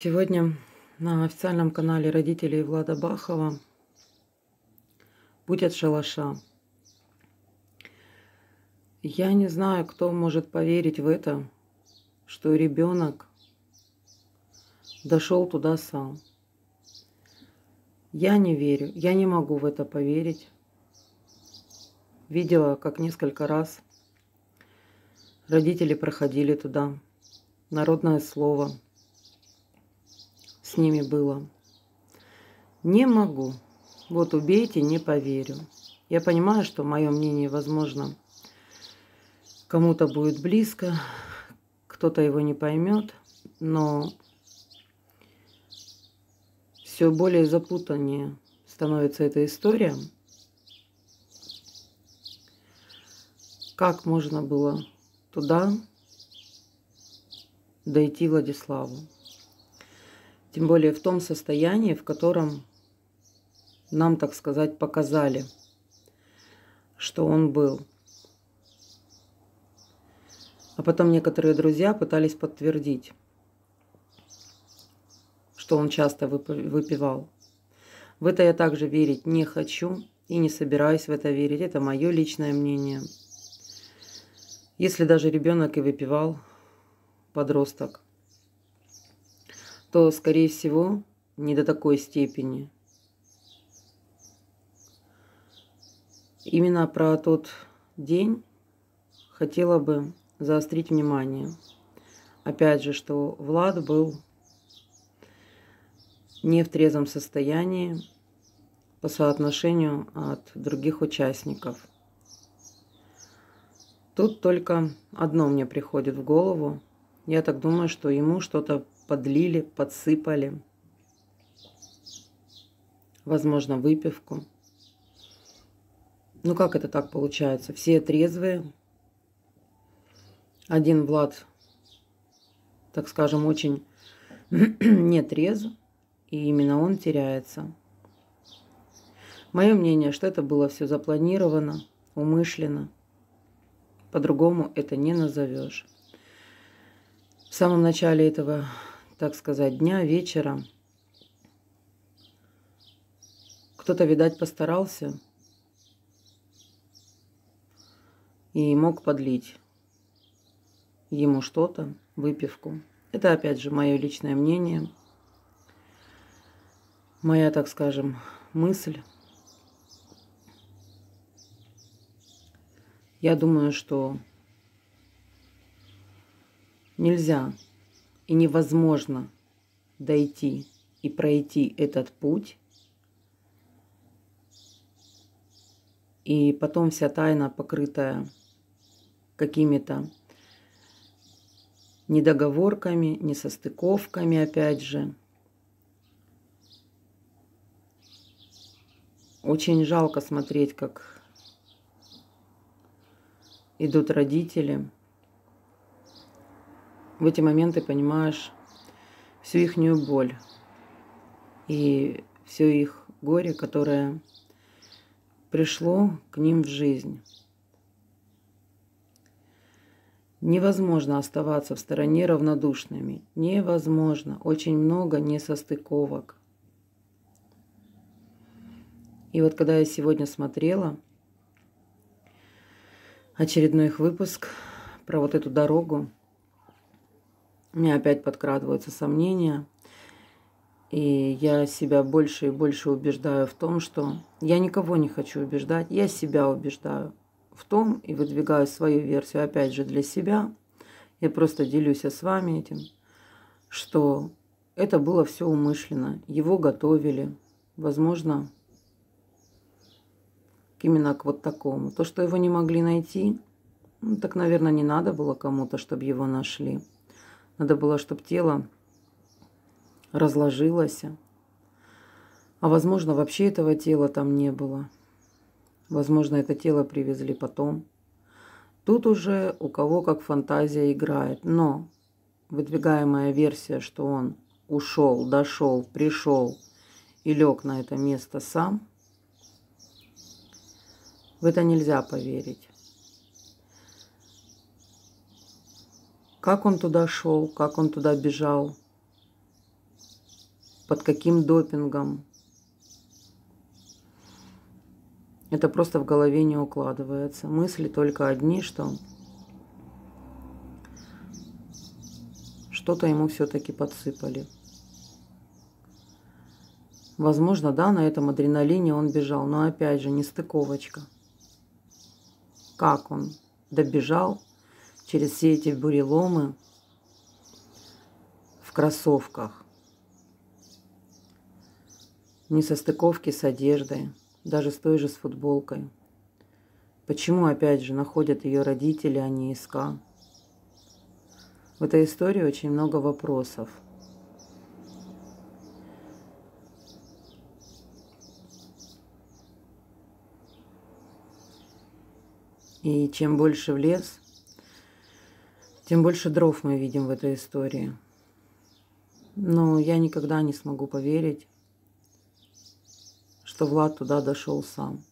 Сегодня на официальном канале родителей Влада Бахова будет шалаша». Я не знаю, кто может поверить в это, что ребенок дошел туда сам. Я не верю, я не могу в это поверить. Видела, как несколько раз родители проходили туда. Народное слово – с ними было. Не могу. Вот убейте, не поверю. Я понимаю, что мое мнение, возможно, кому-то будет близко, кто-то его не поймет, но все более запутаннее становится эта история. Как можно было туда дойти Владиславу? тем более в том состоянии, в котором нам, так сказать, показали, что он был. А потом некоторые друзья пытались подтвердить, что он часто выпивал. В это я также верить не хочу и не собираюсь в это верить. Это мое личное мнение. Если даже ребенок и выпивал, подросток – то, скорее всего, не до такой степени. Именно про тот день хотела бы заострить внимание. Опять же, что Влад был не в трезвом состоянии по соотношению от других участников. Тут только одно мне приходит в голову. Я так думаю, что ему что-то подлили, подсыпали, возможно, выпивку. Ну как это так получается? Все трезвые. Один Влад, так скажем, очень нетрезв и именно он теряется. Мое мнение, что это было все запланировано, умышленно. По-другому это не назовешь. В самом начале этого так сказать, дня, вечера. Кто-то, видать, постарался и мог подлить ему что-то, выпивку. Это, опять же, мое личное мнение, моя, так скажем, мысль. Я думаю, что нельзя и невозможно дойти и пройти этот путь. И потом вся тайна, покрытая какими-то недоговорками, несостыковками, опять же. Очень жалко смотреть, как идут родители – в эти моменты понимаешь всю ихнюю боль и все их горе, которое пришло к ним в жизнь. Невозможно оставаться в стороне равнодушными. Невозможно. Очень много несостыковок. И вот когда я сегодня смотрела очередной их выпуск про вот эту дорогу, у меня опять подкрадываются сомнения. И я себя больше и больше убеждаю в том, что я никого не хочу убеждать, я себя убеждаю в том и выдвигаю свою версию, опять же, для себя. Я просто делюсь с вами этим, что это было все умышленно. Его готовили, возможно, именно к вот такому. То, что его не могли найти, ну, так, наверное, не надо было кому-то, чтобы его нашли. Надо было, чтобы тело разложилось. А возможно, вообще этого тела там не было. Возможно, это тело привезли потом. Тут уже у кого как фантазия играет. Но выдвигаемая версия, что он ушел, дошел, пришел и лег на это место сам, в это нельзя поверить. Как он туда шел, как он туда бежал, под каким допингом. Это просто в голове не укладывается. Мысли только одни, что что-то ему все-таки подсыпали. Возможно, да, на этом адреналине он бежал, но опять же, нестыковочка. Как он добежал через все эти буреломы в кроссовках. Несостыковки с одеждой, даже с той же с футболкой. Почему, опять же, находят ее родители, а не ИСКА? В этой истории очень много вопросов. И чем больше в лес, тем больше дров мы видим в этой истории. Но я никогда не смогу поверить, что Влад туда дошел сам.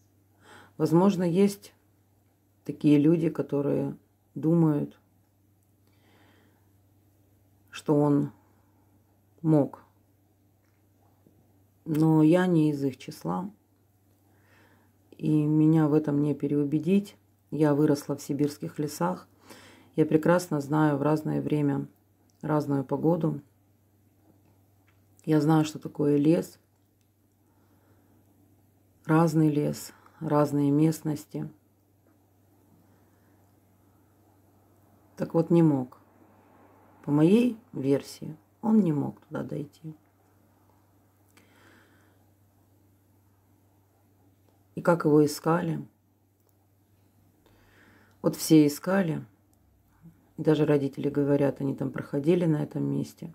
Возможно, есть такие люди, которые думают, что он мог. Но я не из их числа, и меня в этом не переубедить. Я выросла в сибирских лесах – я прекрасно знаю в разное время разную погоду. Я знаю, что такое лес, разный лес, разные местности. Так вот, не мог. По моей версии, он не мог туда дойти. И как его искали? Вот все искали – даже родители говорят, они там проходили на этом месте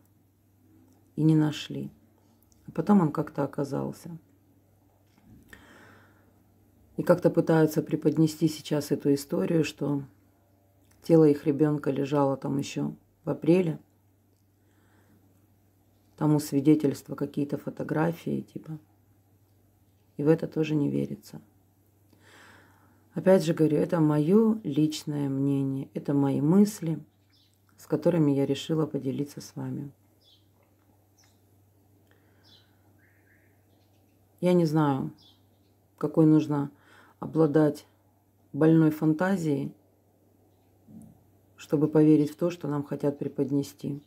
и не нашли. А потом он как-то оказался. И как-то пытаются преподнести сейчас эту историю, что тело их ребенка лежало там еще в апреле. Тому свидетельства какие-то фотографии, типа. И в это тоже не верится. Опять же говорю, это мое личное мнение, это мои мысли, с которыми я решила поделиться с вами. Я не знаю, какой нужно обладать больной фантазией, чтобы поверить в то, что нам хотят преподнести.